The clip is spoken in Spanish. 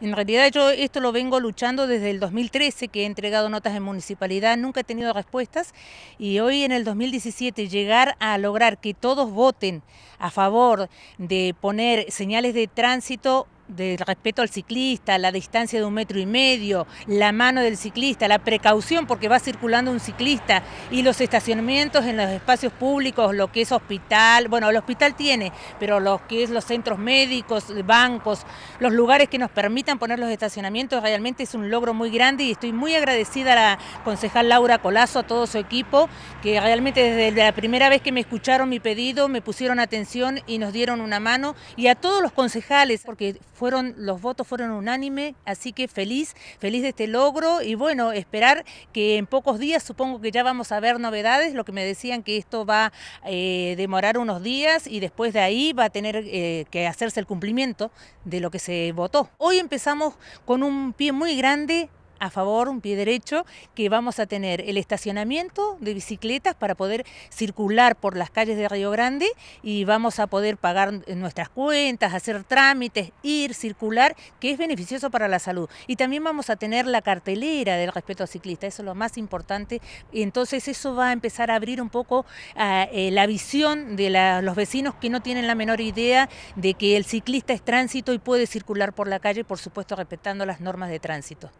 En realidad yo esto lo vengo luchando desde el 2013, que he entregado notas en municipalidad, nunca he tenido respuestas y hoy en el 2017 llegar a lograr que todos voten a favor de poner señales de tránsito del respeto al ciclista, la distancia de un metro y medio, la mano del ciclista, la precaución porque va circulando un ciclista y los estacionamientos en los espacios públicos, lo que es hospital, bueno, el hospital tiene, pero lo que es los centros médicos, bancos, los lugares que nos permitan poner los estacionamientos, realmente es un logro muy grande y estoy muy agradecida a la concejal Laura Colazo, a todo su equipo, que realmente desde la primera vez que me escucharon mi pedido, me pusieron atención y nos dieron una mano, y a todos los concejales, porque fueron los votos fueron unánime, así que feliz, feliz de este logro y bueno, esperar que en pocos días supongo que ya vamos a ver novedades, lo que me decían que esto va a eh, demorar unos días y después de ahí va a tener eh, que hacerse el cumplimiento de lo que se votó. Hoy empezamos con un pie muy grande a favor, un pie derecho, que vamos a tener el estacionamiento de bicicletas para poder circular por las calles de Río Grande y vamos a poder pagar nuestras cuentas, hacer trámites, ir, circular, que es beneficioso para la salud. Y también vamos a tener la cartelera del respeto al ciclista, eso es lo más importante. Entonces eso va a empezar a abrir un poco ah, eh, la visión de los vecinos que no tienen la menor idea de que el ciclista es tránsito y puede circular por la calle, por supuesto respetando las normas de tránsito.